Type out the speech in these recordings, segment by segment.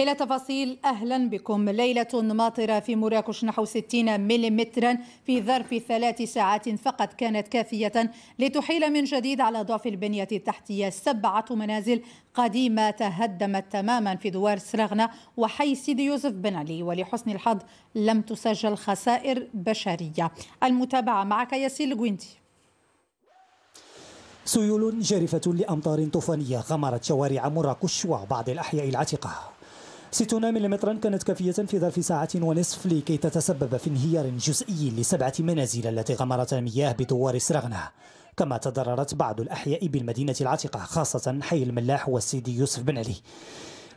إلى تفاصيل أهلا بكم ليلة ماطرة في مراكش نحو 60 ملم في ظرف ثلاث ساعات فقط كانت كافية لتحيل من جديد على ضعف البنية التحتية سبعة منازل قديمة تهدمت تماما في دوار سرغنة وحي سيدي يوسف بن علي ولحسن الحظ لم تسجل خسائر بشرية المتابعة معك ياسين جوينتي سيول جارفة لأمطار طوفانية غمرت شوارع مراكش وبعض الأحياء العتيقة 60 ملم كانت كافية في ظرف ساعة ونصف لكي تتسبب في انهيار جزئي لسبعة منازل التي غمرت المياه بدوار سرغنة كما تضررت بعض الأحياء بالمدينة العتيقة خاصة حي الملاح والسيدي يوسف بن علي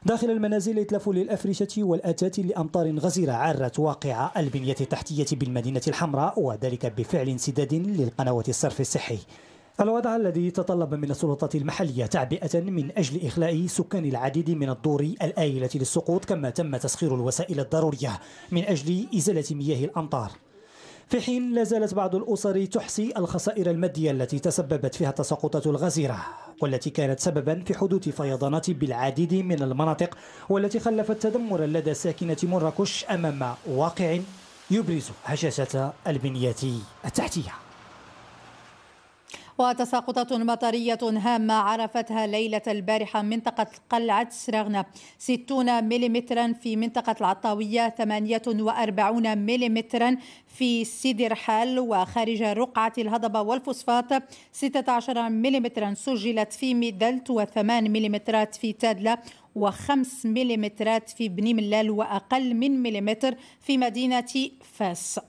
داخل المنازل إتلاف للأفرشة والأتات لأمطار غزيرة عرت واقع البنية التحتية بالمدينة الحمراء وذلك بفعل انسداد للقنوات الصرف الصحي الوضع الذي تطلب من السلطات المحلية تعبئة من أجل إخلاء سكان العديد من الدور الآيلة للسقوط كما تم تسخير الوسائل الضرورية من أجل إزالة مياه الأمطار في حين لا زالت بعض الأسر تحصي الخسائر المادية التي تسببت فيها التساقطات الغزيرة والتي كانت سببا في حدوث فيضانات بالعديد من المناطق والتي خلفت تدمرا لدى ساكنة مراكش أمام واقع يبرز هشاشة البنية التحتية وتساقطات مطرية هامة عرفتها ليلة البارحة منطقة قلعة سراغنة 60 ملم في منطقة العطاوية 48 ملم في سيدي رحال وخارج رقعة الهضبة والفوسفات 16 ملم سجلت في ميدلت و8 ملم في تادلة و5 ملم في بني ملال وأقل من ملم في مدينة فاس